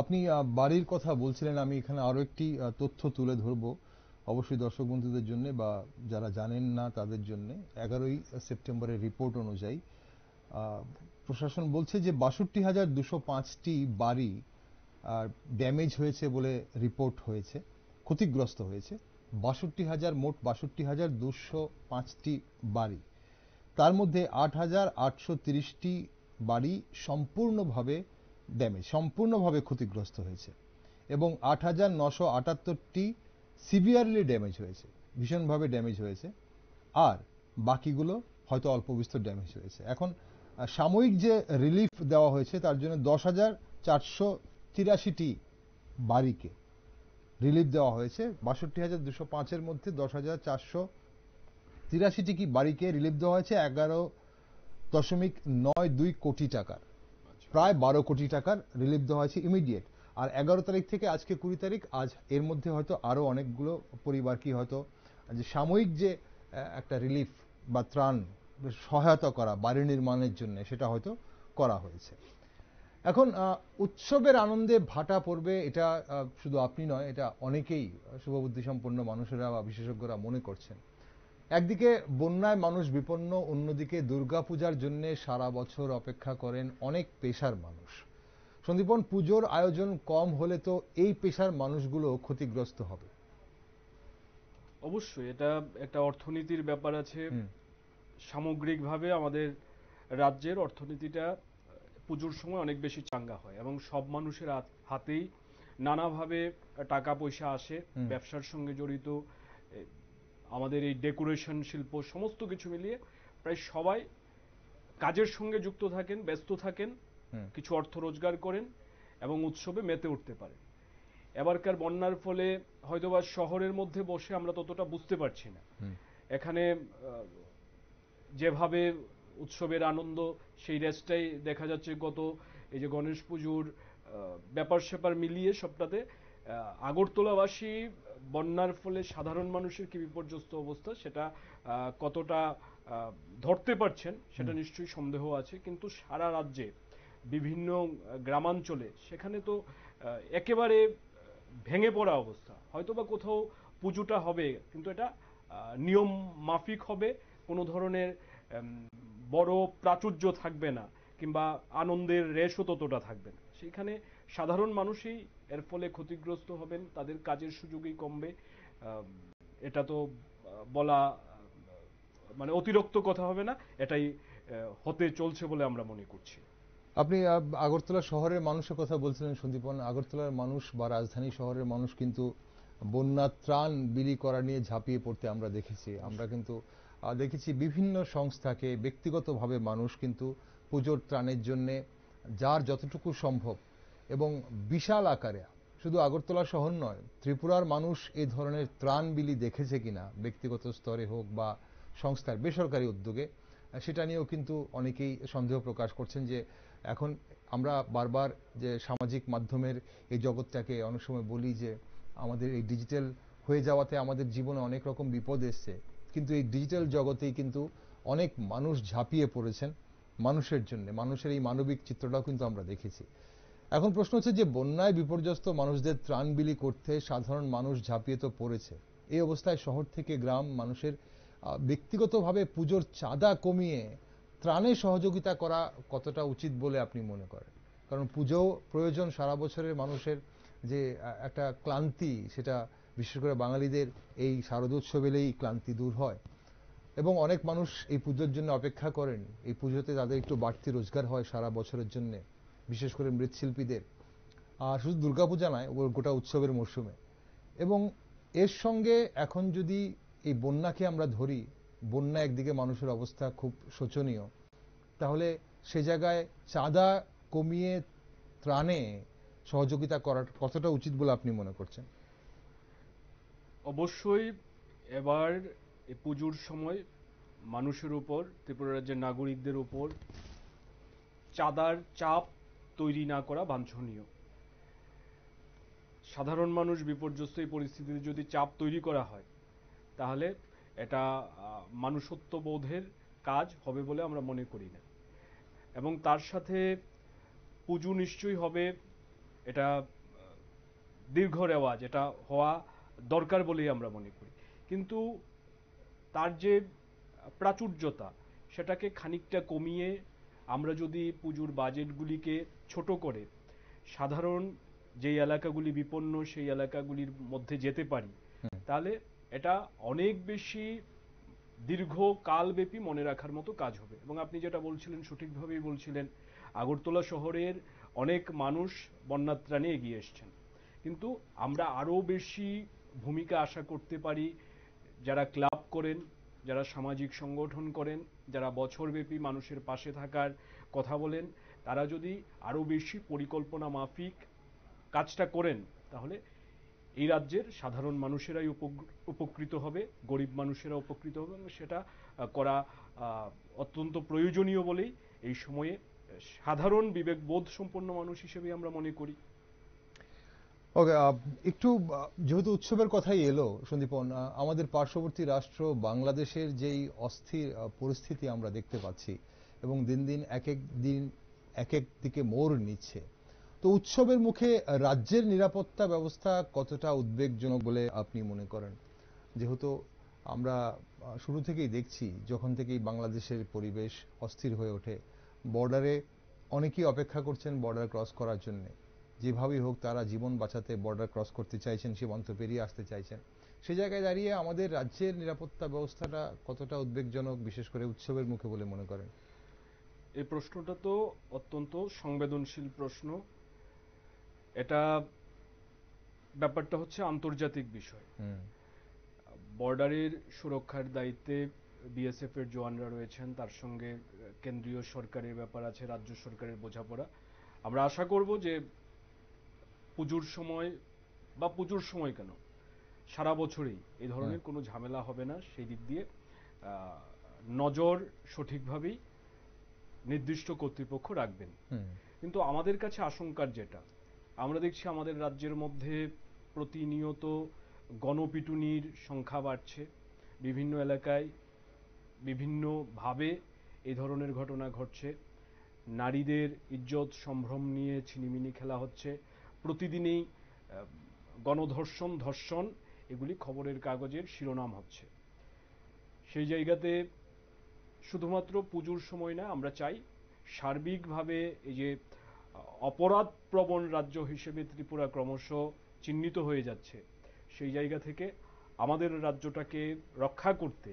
আপনি বাড়ির কথা বলছিলেন আমি এখানে আরও একটি তথ্য তুলে ধরব অবশ্যই দর্শক বন্ধুদের জন্য বা যারা জানেন না তাদের জন্য এগারোই সেপ্টেম্বরের রিপোর্ট অনুযায়ী প্রশাসন বলছে যে বাষট্টি হাজার দুশো পাঁচটি বাড়ি ড্যামেজ হয়েছে বলে রিপোর্ট হয়েছে ক্ষতিগ্রস্ত হয়েছে বাষট্টি হাজার মোট বাষট্টি হাজার দুশো পাঁচটি বাড়ি তার মধ্যে আট হাজার আটশো তিরিশটি বাড়ি সম্পূর্ণভাবে ড্যামেজ সম্পূর্ণভাবে ক্ষতিগ্রস্ত হয়েছে এবং আট হাজার নশো আটাত্তরটি সিভিয়ারলি ড্যামেজ হয়েছে ভীষণভাবে ড্যামেজ হয়েছে আর বাকিগুলো হয়তো অল্প বিস্তর ড্যামেজ হয়েছে এখন সাময়িক যে রিলিফ দেওয়া হয়েছে তার জন্য দশ হাজার চারশো তিরাশিটি বাড়িকে রিলিফ দেওয়া হয়েছে বাষট্টি হাজার দুশো পাঁচের মধ্যে দশ হাজার চারশো তিরাশিটি কি বাড়িকে রিলিফ দেওয়া হয়েছে এগারো দশমিক নয় দুই কোটি টাকার আচ্ছা। প্রায় বারো কোটি টাকার রিলিফ দেওয়া হয়েছে ইমিডিয়েট আর এগারো তারিখ থেকে আজকে কুড়ি তারিখ আজ এর মধ্যে হয়তো আরও অনেকগুলো পরিবার কি হয়তো যে সাময়িক যে একটা রিলিফ বা ত্রাণ সহায়তা করা বাড়ি নির্মাণের জন্য সেটা হয়তো করা হয়েছে এখন উৎসবের আনন্দে ভাটা পড়বে এটা শুধু আপনি নয় এটা অনেকেই সম্পন্ন মানুষেরা বা বিশেষজ্ঞরা মনে করছেন একদিকে বন্যায় মানুষ বিপন্ন অন্যদিকে দুর্গাপূজার জন্য সারা বছর অপেক্ষা করেন অনেক পেশার মানুষ সন্দীপন পুজোর আয়োজন কম হলে তো এই পেশার মানুষগুলো ক্ষতিগ্রস্ত হবে অবশ্যই এটা একটা অর্থনীতির ব্যাপার আছে সামগ্রিকভাবে আমাদের রাজ্যের অর্থনীতিটা পুজোর সময় অনেক বেশি চাঙ্গা হয় এবং সব মানুষের হাতেই নানাভাবে টাকা পয়সা আসে ব্যবসার সঙ্গে জড়িত আমাদের এই ডেকোরেশন শিল্প সমস্ত কিছু মিলিয়ে প্রায় সবাই কাজের সঙ্গে যুক্ত থাকেন ব্যস্ত থাকেন কিছু অর্থ রোজগার করেন এবং উৎসবে মেতে উঠতে পারেন এবারকার বন্যার ফলে হয়তোবা শহরের মধ্যে বসে আমরা ততটা বুঝতে পারছি না এখানে যেভাবে উৎসবের আনন্দ সেই রেসটাই দেখা যাচ্ছে গত এই যে গণেশ পুজোর ব্যাপার স্যাপার মিলিয়ে সবটাতে আগরতলাবাসী বন্যার ফলে সাধারণ মানুষের কি বিপর্যস্ত অবস্থা সেটা কতটা ধরতে পারছেন সেটা নিশ্চয়ই সন্দেহ আছে কিন্তু সারা রাজ্যে বিভিন্ন গ্রামাঞ্চলে সেখানে তো একেবারে ভেঙে পড়া অবস্থা হয়তোবা কোথাও পুজোটা হবে কিন্তু এটা নিয়ম মাফিক হবে কোনো ধরনের বড় প্রাচুর্য থাকবে না কিংবা আনন্দের রেশও ততটা থাকবে না সেখানে সাধারণ মানুষই এর ফলে ক্ষতিগ্রস্ত হবেন তাদের কাজের সুযোগই কমবে এটা তো বলা মানে অতিরিক্ত কথা হবে না এটাই হতে চলছে বলে আমরা মনে করছি আপনি আগরতলা শহরের মানুষের কথা বলছিলেন সন্দীপন আগরতলার মানুষ বা রাজধানী শহরের মানুষ কিন্তু বন্যা ত্রাণ বিলি করা নিয়ে ঝাঁপিয়ে পড়তে আমরা দেখেছি আমরা কিন্তু দেখেছি বিভিন্ন সংস্থাকে ব্যক্তিগতভাবে মানুষ কিন্তু পুজোর ত্রাণের জন্যে যার যতটুকু সম্ভব এবং বিশাল আকারে শুধু আগরতলা শহর নয় ত্রিপুরার মানুষ এই ধরনের ত্রাণ বিলি দেখেছে কিনা ব্যক্তিগত স্তরে হোক বা সংস্থার বেসরকারি উদ্যোগে সেটা নিয়েও কিন্তু অনেকেই সন্দেহ প্রকাশ করছেন যে এখন আমরা বারবার যে সামাজিক মাধ্যমের এই জগৎটাকে অনেক সময় বলি যে আমাদের এই ডিজিটাল হয়ে যাওয়াতে আমাদের জীবনে অনেক রকম বিপদ এসছে কিন্তু এই ডিজিটাল জগতেই কিন্তু অনেক মানুষ ঝাঁপিয়ে পড়েছেন মানুষের জন্য মানুষের এই মানবিক চিত্রটাও কিন্তু আমরা দেখেছি এখন প্রশ্ন হচ্ছে যে বন্যায় বিপর্যস্ত মানুষদের ত্রাণ বিলি করতে সাধারণ মানুষ ঝাঁপিয়ে তো পড়েছে এই অবস্থায় শহর থেকে গ্রাম মানুষের ব্যক্তিগতভাবে পুজোর চাঁদা কমিয়ে ত্রাণে সহযোগিতা করা কতটা উচিত বলে আপনি মনে করেন কারণ পুজো প্রয়োজন সারা বছরের মানুষের যে একটা ক্লান্তি সেটা বিশেষ করে বাঙালিদের এই শারদোৎসব এলেই ক্লান্তি দূর হয় এবং অনেক মানুষ এই পুজোর জন্য অপেক্ষা করেন এই পুজোতে তাদের একটু বাড়তি রোজগার হয় সারা বছরের জন্য বিশেষ করে মৃৎশিল্পীদের আর শুধু দুর্গাপূজা নয় ওর গোটা উৎসবের মরশুমে এবং এর সঙ্গে এখন যদি এই বন্যাকে আমরা ধরি বন্যা একদিকে মানুষের অবস্থা খুব শোচনীয় তাহলে সে জায়গায় চাঁদা কমিয়ে ত্রাণে সহযোগিতা করার কতটা উচিত বলে আপনি মনে করছেন অবশ্যই এবার এই পুজোর সময় মানুষের উপর ত্রিপুরা রাজ্যের নাগরিকদের উপর চাঁদার চাপ তৈরি না করা বাঞ্ছনীয় সাধারণ মানুষ বিপর্যস্ত এই পরিস্থিতিতে যদি চাপ তৈরি করা হয় তাহলে এটা মানুষত্ববোধের কাজ হবে বলে আমরা মনে করি না এবং তার সাথে পুজো নিশ্চয়ই হবে এটা দীর্ঘ রেওয়াজ এটা হওয়া দরকার বলেই আমরা মনে করি কিন্তু তার যে প্রাচুর্যতা সেটাকে খানিকটা কমিয়ে আমরা যদি পুজোর বাজেটগুলিকে ছোট করে সাধারণ যেই এলাকাগুলি বিপন্ন সেই এলাকাগুলির মধ্যে যেতে পারি তাহলে এটা অনেক বেশি দীর্ঘ কালব্যাপী মনে রাখার মতো কাজ হবে এবং আপনি যেটা বলছিলেন সঠিকভাবেই বলছিলেন আগরতলা শহরের অনেক মানুষ বন্যাত্রাণে এগিয়ে এসছেন কিন্তু আমরা আরও বেশি ভূমিকা আশা করতে পারি যারা ক্লাব করেন যারা সামাজিক সংগঠন করেন যারা বছরব্যাপী মানুষের পাশে থাকার কথা বলেন তারা যদি আরও বেশি পরিকল্পনা মাফিক কাজটা করেন তাহলে এই রাজ্যের সাধারণ মানুষেরাই উপকৃত হবে গরিব মানুষেরা উপকৃত হবে এবং সেটা করা অত্যন্ত প্রয়োজনীয় বলেই এই সময়ে সাধারণ বিবেকবোধ সম্পন্ন মানুষ হিসেবে আমরা মনে করি ওকে uh, একটু uh, যেহেতু উৎসবের কথাই এলো সন্দীপন uh, আমাদের পার্শ্ববর্তী রাষ্ট্র বাংলাদেশের যেই অস্থির পরিস্থিতি আমরা দেখতে পাচ্ছি এবং দিন দিন এক এক দিন এক এক দিকে মোর নিচ্ছে তো উৎসবের মুখে রাজ্যের নিরাপত্তা ব্যবস্থা কতটা উদ্বেগজনক বলে আপনি মনে করেন যেহেতু আমরা শুরু থেকেই দেখছি যখন থেকেই বাংলাদেশের পরিবেশ অস্থির হয়ে ওঠে বর্ডারে অনেকেই অপেক্ষা করছেন বর্ডার ক্রস করার জন্যে যেভাবেই হোক তারা জীবন বাঁচাতে বর্ডার ক্রস করতে চাইছেন সীমান্ত পেরিয়ে আসতে চাইছেন সে জায়গায় দাঁড়িয়ে আমাদের রাজ্যের নিরাপত্তা ব্যবস্থাটা কতটা উদ্বেগজনক বিশেষ করে উৎসবের মুখে বলে মনে করেন এই প্রশ্নটা তো অত্যন্ত সংবেদনশীল প্রশ্ন এটা ব্যাপারটা হচ্ছে আন্তর্জাতিক বিষয় বর্ডারের সুরক্ষার দায়িত্বে বিএসএফ এর জওয়ানরা রয়েছেন তার সঙ্গে কেন্দ্রীয় সরকারের ব্যাপার আছে রাজ্য সরকারের বোঝাপড়া আমরা আশা করব যে পুজোর সময় বা পুজোর সময় কেন সারা বছরই এই ধরনের হ্যাঁ। কোনো ঝামেলা হবে না সেই দিক দিয়ে নজর সঠিকভাবেই নির্দিষ্ট কর্তৃপক্ষ রাখবেন কিন্তু আমাদের কাছে আশঙ্কার যেটা আমরা দেখছি আমাদের রাজ্যের মধ্যে প্রতিনিয়ত গণপিটুনির সংখ্যা বাড়ছে বিভিন্ন এলাকায় বিভিন্নভাবে এ ধরনের ঘটনা ঘটছে নারীদের ইজ্জত সম্ভ্রম নিয়ে ছিনিমিনি খেলা হচ্ছে প্রতিদিনই গণধর্ষণ ধর্ষণ এগুলি খবরের কাগজের শিরোনাম হচ্ছে সেই জায়গাতে শুধুমাত্র পুজোর সময় না আমরা চাই সার্বিকভাবে এই যে অপরাধ প্রবণ রাজ্য হিসেবে ত্রিপুরা ক্রমশ চিহ্নিত হয়ে যাচ্ছে সেই জায়গা থেকে আমাদের রাজ্যটাকে রক্ষা করতে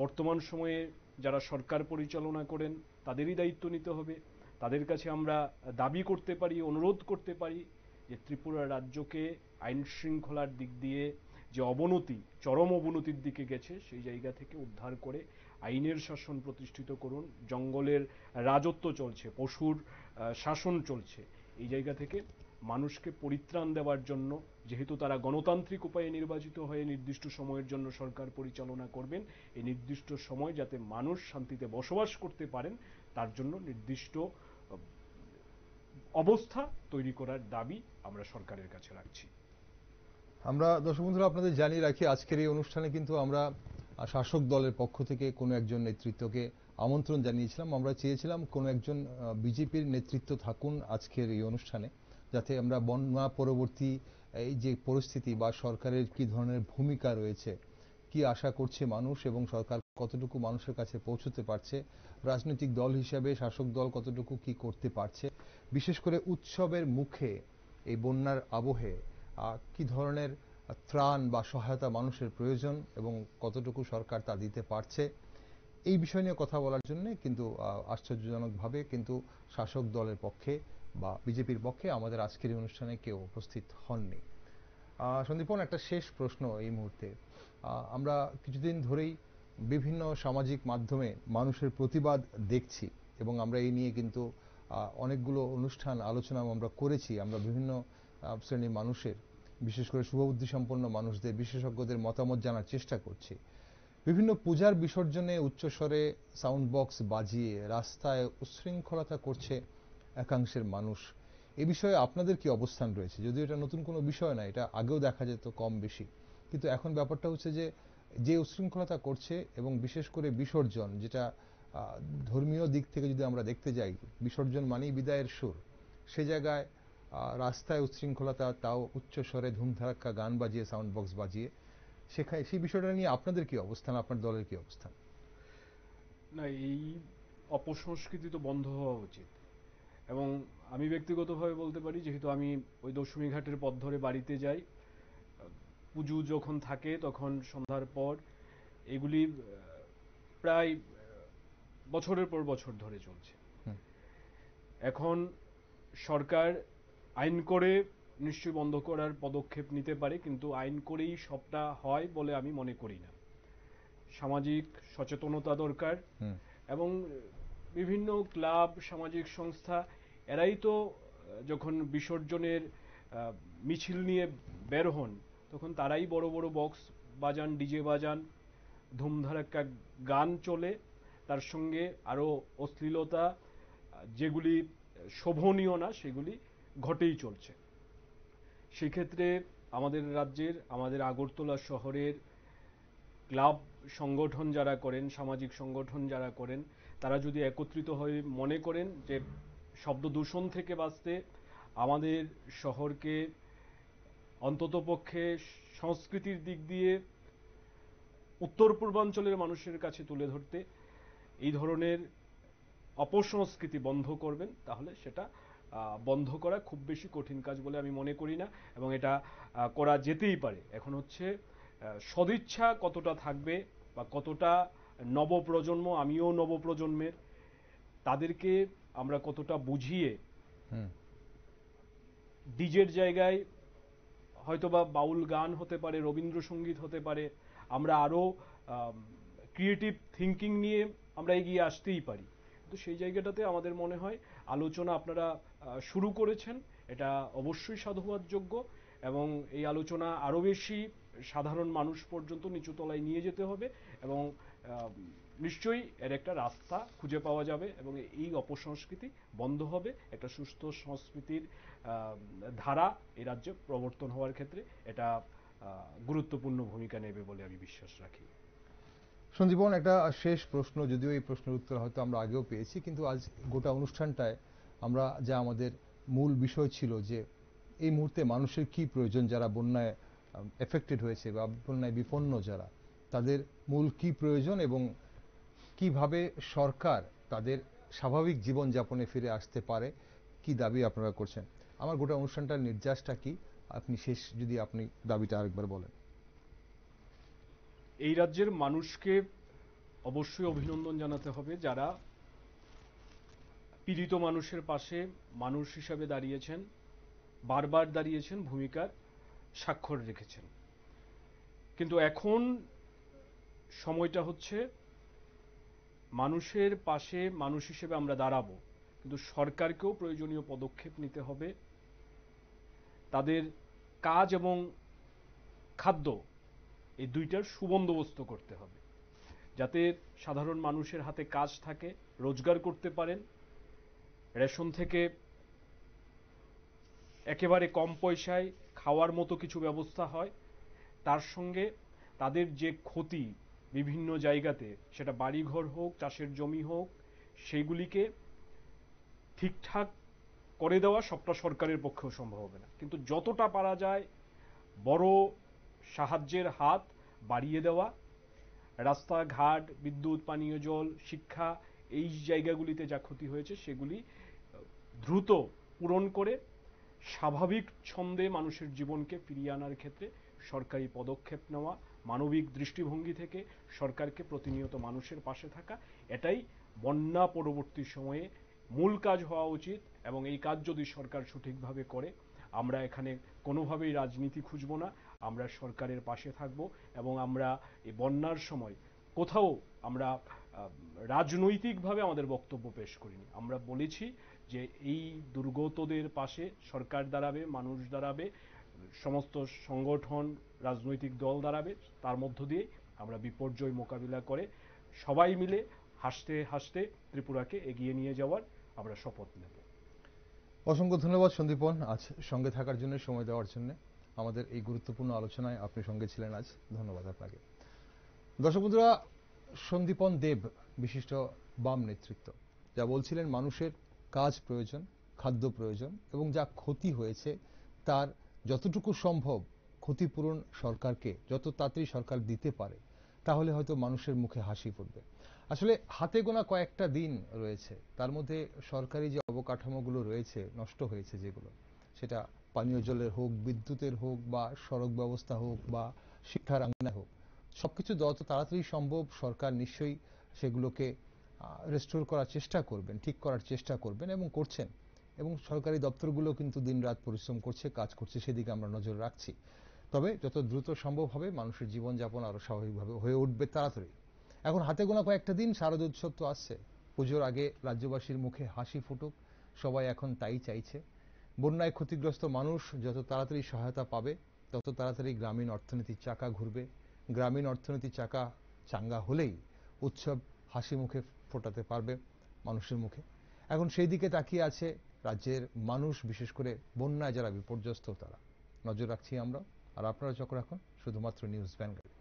বর্তমান সময়ে যারা সরকার পরিচালনা করেন তাদেরই দায়িত্ব নিতে হবে তাদের কাছে আমরা দাবি করতে পারি অনুরোধ করতে পারি যে ত্রিপুরা রাজ্যকে আইন শৃঙ্খলার দিক দিয়ে যে অবনতি চরম অবনতির দিকে গেছে সেই জায়গা থেকে উদ্ধার করে আইনের শাসন প্রতিষ্ঠিত করুন জঙ্গলের রাজত্ব চলছে পশুর শাসন চলছে এই জায়গা থেকে মানুষকে পরিত্রাণ দেওয়ার জন্য যেহেতু তারা গণতান্ত্রিক উপায়ে নির্বাচিত হয়ে নির্দিষ্ট সময়ের জন্য সরকার পরিচালনা করবেন এই নির্দিষ্ট সময় যাতে মানুষ শান্তিতে বসবাস করতে পারেন তার জন্য নির্দিষ্ট অবস্থা তৈরি করার দাবি আমরা সরকারের কাছে রাখছি আমরা দর্শক বন্ধুরা আপনাদের জানিয়ে রাখি আজকের এই অনুষ্ঠানে কিন্তু আমরা শাসক দলের পক্ষ থেকে কোনো একজন নেতৃত্বকে আমন্ত্রণ জানিয়েছিলাম আমরা চেয়েছিলাম কোনো একজন বিজেপির নেতৃত্ব থাকুন আজকের এই অনুষ্ঠানে যাতে আমরা বন্যা পরবর্তী এই যে পরিস্থিতি বা সরকারের কি ধরনের ভূমিকা রয়েছে কি আশা করছে মানুষ এবং সরকার কতটুকু মানুষের কাছে পৌঁছতে পারছে রাজনৈতিক দল হিসাবে শাসক দল কতটুকু কি করতে পারছে বিশেষ করে উৎসবের মুখে এই বন্যার আবহে কি ধরনের ত্রাণ বা সহায়তা মানুষের প্রয়োজন এবং কতটুকু সরকার তা দিতে পারছে এই বিষয় নিয়ে কথা বলার জন্য কিন্তু আশ্চর্যজনকভাবে কিন্তু শাসক দলের পক্ষে বা বিজেপির পক্ষে আমাদের আজকের এই অনুষ্ঠানে কেউ উপস্থিত হননি সন্দীপন একটা শেষ প্রশ্ন এই মুহূর্তে আমরা কিছুদিন ধরেই বিভিন্ন সামাজিক মাধ্যমে মানুষের প্রতিবাদ দেখছি এবং আমরা এই নিয়ে কিন্তু অনেকগুলো অনুষ্ঠান আলোচনা আমরা করেছি আমরা বিভিন্ন শ্রেণীর মানুষের বিশেষ করে শুভবুদ্ধি সম্পন্ন মানুষদের বিশেষজ্ঞদের মতামত জানার চেষ্টা করছি বিভিন্ন পূজার বিসর্জনে উচ্চস্বরে সাউন্ড বক্স বাজিয়ে রাস্তায় উচ্ছৃঙ্খলতা করছে একাংশের মানুষ এ বিষয়ে আপনাদের কি অবস্থান রয়েছে যদিও এটা নতুন কোনো বিষয় না এটা আগেও দেখা যেত কম বেশি কিন্তু এখন ব্যাপারটা হচ্ছে যে যে উশৃঙ্খলতা করছে এবং বিশেষ করে বিসর্জন যেটা ধর্মীয় দিক থেকে যদি আমরা দেখতে যাই বিসর্জন মানেই বিদায়ের সুর সে জায়গায় রাস্তায় উচ্ছৃঙ্খলতা তাও উচ্চ স্বরে ধুমধারাক্কা গান বাজিয়ে সাউন্ড বক্স বাজিয়ে সেখানে সেই বিষয়টা নিয়ে আপনাদের কি অবস্থান আপনার দলের কি অবস্থান না এই অপসংস্কৃতি তো বন্ধ হওয়া উচিত এবং আমি ব্যক্তিগতভাবে বলতে পারি যেহেতু আমি ওই দশমী ঘাটের পথ ধরে বাড়িতে যাই পুজো যখন থাকে তখন সন্ধ্যার পর এগুলি প্রায় বছরের পর বছর ধরে চলছে এখন সরকার আইন করে নিশ্চয় বন্ধ করার পদক্ষেপ নিতে পারে কিন্তু আইন করেই সবটা হয় বলে আমি মনে করি না সামাজিক সচেতনতা দরকার এবং বিভিন্ন ক্লাব সামাজিক সংস্থা এরাই তো যখন বিসর্জনের মিছিল নিয়ে বের হন তখন তারাই বড় বড় বক্স বাজান ডিজে বাজান একটা গান চলে তার সঙ্গে আরও অশ্লীলতা যেগুলি শোভনীয় না সেগুলি ঘটেই চলছে সেক্ষেত্রে আমাদের রাজ্যের আমাদের আগরতলা শহরের ক্লাব সংগঠন যারা করেন সামাজিক সংগঠন যারা করেন তারা যদি একত্রিত হয়ে মনে করেন যে শব্দ দূষণ থেকে বাঁচতে আমাদের শহরকে অন্ততপক্ষে সংস্কৃতির দিক দিয়ে উত্তর পূর্বাঞ্চলের মানুষের কাছে তুলে ধরতে এই ধরনের অপসংস্কৃতি বন্ধ করবেন তাহলে সেটা বন্ধ করা খুব বেশি কঠিন কাজ বলে আমি মনে করি না এবং এটা করা যেতেই পারে এখন হচ্ছে সদিচ্ছা কতটা থাকবে বা কতটা নবপ্রজন্ম আমিও নবপ্রজন্মের তাদেরকে আমরা কতটা বুঝিয়ে ডিজের জায়গায় হয়তোবা বাউল গান হতে পারে রবীন্দ্রসঙ্গীত হতে পারে আমরা আরও ক্রিয়েটিভ থিঙ্কিং নিয়ে আমরা এগিয়ে আসতেই পারি তো সেই জায়গাটাতে আমাদের মনে হয় আলোচনা আপনারা শুরু করেছেন এটা অবশ্যই সাধুবাদ যোগ্য এবং এই আলোচনা আরও বেশি সাধারণ মানুষ পর্যন্ত নিচুতলায় নিয়ে যেতে হবে এবং নিশ্চয়ই এর একটা রাস্তা খুঁজে পাওয়া যাবে এবং এই অপসংস্কৃতি বন্ধ হবে একটা সুস্থ সংস্কৃতির ধারা এই রাজ্যে প্রবর্তন হওয়ার ক্ষেত্রে এটা গুরুত্বপূর্ণ ভূমিকা নেবে বলে আমি বিশ্বাস রাখি সঞ্জীবন একটা শেষ প্রশ্ন যদিও এই প্রশ্নের উত্তর হয়তো আমরা আগেও পেয়েছি কিন্তু আজ গোটা অনুষ্ঠানটায় আমরা যা আমাদের মূল বিষয় ছিল যে এই মুহূর্তে মানুষের কি প্রয়োজন যারা বন্যায় এফেক্টেড হয়েছে বা বন্যায় বিপন্ন যারা তাদের মূল কি প্রয়োজন এবং কিভাবে সরকার তাদের স্বাভাবিক জীবন যাপনে ফিরে আসতে পারে কি দাবি আপনারা করছেন আমার গোটা অনুষ্ঠানটার নির্যাসটা কি আপনি শেষ যদি আপনি দাবিটা আরেকবার বলেন এই রাজ্যের মানুষকে অবশ্যই অভিনন্দন জানাতে হবে যারা পীড়িত মানুষের পাশে মানুষ হিসাবে দাঁড়িয়েছেন বারবার দাঁড়িয়েছেন ভূমিকার স্বাক্ষর রেখেছেন কিন্তু এখন সময়টা হচ্ছে মানুষের পাশে মানুষ হিসেবে আমরা দাঁড়াবো কিন্তু সরকারকেও প্রয়োজনীয় পদক্ষেপ নিতে হবে তাদের কাজ এবং খাদ্য এই দুইটার সুবন্দোবস্ত করতে হবে যাতে সাধারণ মানুষের হাতে কাজ থাকে রোজগার করতে পারেন রেশন থেকে একেবারে কম পয়সায় খাওয়ার মতো কিছু ব্যবস্থা হয় তার সঙ্গে তাদের যে ক্ষতি বিভিন্ন জায়গাতে সেটা বাড়িঘর হোক চাষের জমি হোক সেগুলিকে ঠিকঠাক করে দেওয়া সবটা সরকারের পক্ষেও সম্ভব হবে না কিন্তু যতটা পারা যায় বড় সাহায্যের হাত বাড়িয়ে দেওয়া রাস্তাঘাট বিদ্যুৎ পানীয় জল শিক্ষা এই জায়গাগুলিতে যা ক্ষতি হয়েছে সেগুলি দ্রুত পূরণ করে স্বাভাবিক ছন্দে মানুষের জীবনকে ফিরিয়ে আনার ক্ষেত্রে সরকারি পদক্ষেপ নেওয়া মানবিক দৃষ্টিভঙ্গি থেকে সরকারকে প্রতিনিয়ত মানুষের পাশে থাকা এটাই বন্যা পরবর্তী সময়ে মূল কাজ হওয়া উচিত এবং এই কাজ যদি সরকার সঠিকভাবে করে আমরা এখানে কোনোভাবেই রাজনীতি খুঁজব না আমরা সরকারের পাশে থাকব এবং আমরা এই বন্যার সময় কোথাও আমরা রাজনৈতিকভাবে আমাদের বক্তব্য পেশ করিনি আমরা বলেছি যে এই দুর্গতদের পাশে সরকার দাঁড়াবে মানুষ দাঁড়াবে সমস্ত সংগঠন রাজনৈতিক দল দাঁড়াবে তার মধ্য দিয়ে আমরা বিপর্যয় মোকাবিলা করে সবাই মিলে হাসতে হাসতে ত্রিপুরাকে এগিয়ে নিয়ে যাওয়ার আমরা শপথ নেব অসংখ্য ধন্যবাদ সন্দীপন আজ সঙ্গে থাকার জন্য সময় দেওয়ার জন্য আমাদের এই গুরুত্বপূর্ণ আলোচনায় আপনি সঙ্গে ছিলেন আজ ধন্যবাদ আপনাকে দর্শক বন্ধুরা সন্দীপন দেব বিশিষ্ট বাম নেতৃত্ব যা বলছিলেন মানুষের কাজ প্রয়োজন খাদ্য প্রয়োজন এবং যা ক্ষতি হয়েছে তার যতটুকু সম্ভব ক্ষতিপূরণ সরকারকে যত তাড়াতাড়ি সরকার দিতে পারে তাহলে হয়তো মানুষের মুখে হাসি ফুটবে আসলে হাতে গোনা কয়েকটা দিন রয়েছে তার মধ্যে সরকারি যে অবকাঠামোগুলো রয়েছে নষ্ট হয়েছে যেগুলো সেটা পানীয় জলের হোক বিদ্যুতের হোক বা সড়ক ব্যবস্থা হোক বা শিক্ষার আঙ্গনা হোক সবকিছু যত তাড়াতাড়ি সম্ভব সরকার নিশ্চয়ই সেগুলোকে রেস্টোর করার চেষ্টা করবেন ঠিক করার চেষ্টা করবেন এবং করছেন এবং সরকারি দপ্তরগুলো কিন্তু দিনরাত পরিশ্রম করছে কাজ করছে সেদিকে আমরা নজর রাখছি তবে যত দ্রুত সম্ভব হবে মানুষের জীবনযাপন আরও স্বাভাবিকভাবে হয়ে উঠবে তাড়াতাড়ি এখন হাতে গোনা কয়েকটা দিন শারদ উৎসব তো আসছে পুজোর আগে রাজ্যবাসীর মুখে হাসি ফুটুক সবাই এখন তাই চাইছে বন্যায় ক্ষতিগ্রস্ত মানুষ যত তাড়াতাড়ি সহায়তা পাবে তত তাড়াতাড়ি গ্রামীণ অর্থনীতির চাকা ঘুরবে গ্রামীণ অর্থনীতির চাকা চাঙ্গা হলেই উৎসব হাসি মুখে ফোটাতে পারবে মানুষের মুখে এখন সেই দিকে তাকিয়ে আছে রাজ্যের মানুষ বিশেষ করে বন্যায় যারা বিপর্যস্ত তারা নজর রাখছি আমরা আর আপনারা চোখ রাখুন শুধুমাত্র নিউজ ভ্যানগার্ড